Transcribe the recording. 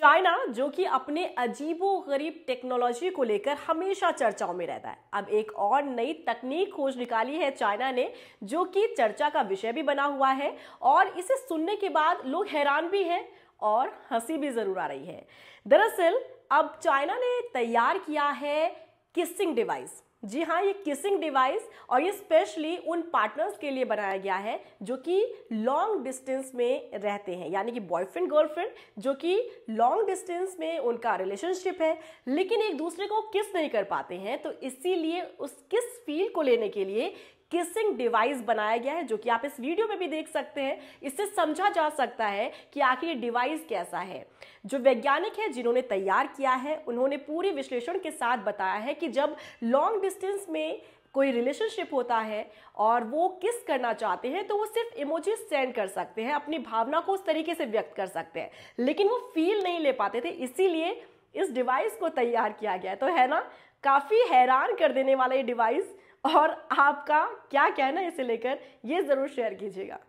China जो कि अपने अजीबो गरीब टेक्नोलॉजी को लेकर हमेशा चर्चाओं में रहता है अब एक और नई तकनीक खोज निकाली है चाइना ने जो कि चर्चा का विषय भी बना हुआ है और इसे सुनने के बाद लोग हैरान भी हैं और हंसी भी जरूर आ रही है दरअसल अब चाइना ने तैयार किया है किसिंग डिवाइस जी हाँ ये किसिंग डिवाइस और ये स्पेशली उन पार्टनर्स के लिए बनाया गया है जो कि लॉन्ग डिस्टेंस में रहते हैं यानी कि बॉयफ्रेंड गर्लफ्रेंड जो कि लॉन्ग डिस्टेंस में उनका रिलेशनशिप है लेकिन एक दूसरे को किस नहीं कर पाते हैं तो इसीलिए उस किस फील को लेने के लिए किसिंग डिवाइस बनाया गया है जो कि आप इस वीडियो में भी देख सकते हैं इससे समझा जा सकता है कि आखिर ये डिवाइस कैसा है जो वैज्ञानिक है जिन्होंने तैयार किया है उन्होंने पूरे विश्लेषण के साथ बताया है कि जब लॉन्ग डिस्टेंस में कोई रिलेशनशिप होता है और वो किस करना चाहते हैं तो वो सिर्फ इमोजी सेंड कर सकते हैं अपनी भावना को उस तरीके से व्यक्त कर सकते हैं लेकिन वो फील नहीं ले पाते थे इसीलिए इस डिवाइस को तैयार किया गया तो है ना काफ़ी हैरान कर देने वाला ये डिवाइस और आपका क्या कहना है इसे लेकर ये ज़रूर शेयर कीजिएगा